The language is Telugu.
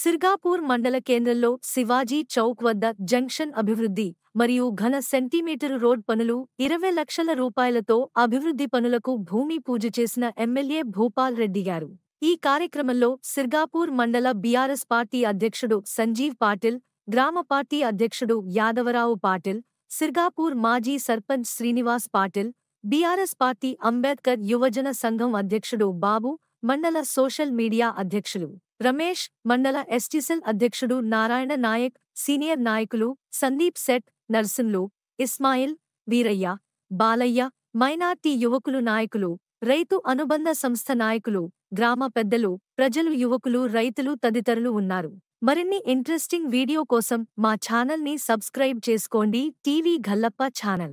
సిర్గాపూర్ మండల కేంద్రంలో శివాజీ చౌక్ వద్ద జంక్షన్ అభివృద్ధి మరియు ఘన సెంటీమీటరు రోడ్ పనులు ఇరవై లక్షల రూపాయలతో అభివృద్ధి పనులకు భూమి పూజ చేసిన ఎమ్మెల్యే భూపాల్ రెడ్డి గారు ఈ కార్యక్రమంలో సిర్గాపూర్ మండల బీఆర్ఎస్ పార్టీ అధ్యక్షుడు సంజీవ్ పాటిల్ గ్రామ పార్టీ అధ్యక్షుడు యాదవరావు పాటిల్ సిర్గాపూర్ మాజీ సర్పంచ్ శ్రీనివాస్ పాటిల్ బీఆర్ఎస్ పార్టీ అంబేద్కర్ యువజన సంఘం అధ్యక్షుడు బాబు మండల సోషల్ మీడియా అధ్యక్షులు రమేష్ మండల ఎస్టీసెల్ అధ్యక్షుడు నారాయణ నాయక్ సీనియర్ నాయకులు సందీప్ సెట్ నర్సన్లు ఇస్మాయిల్ వీరయ్య బాలయ్య మైనార్టీ యువకులు నాయకులు రైతు అనుబంధ సంస్థ నాయకులు గ్రామ పెద్దలు ప్రజలు యువకులు రైతులు తదితరులు ఉన్నారు మరిన్ని ఇంట్రెస్టింగ్ వీడియో కోసం మా ఛానల్ని సబ్స్క్రైబ్ చేసుకోండి టీవీ గల్లప్ప ఛానల్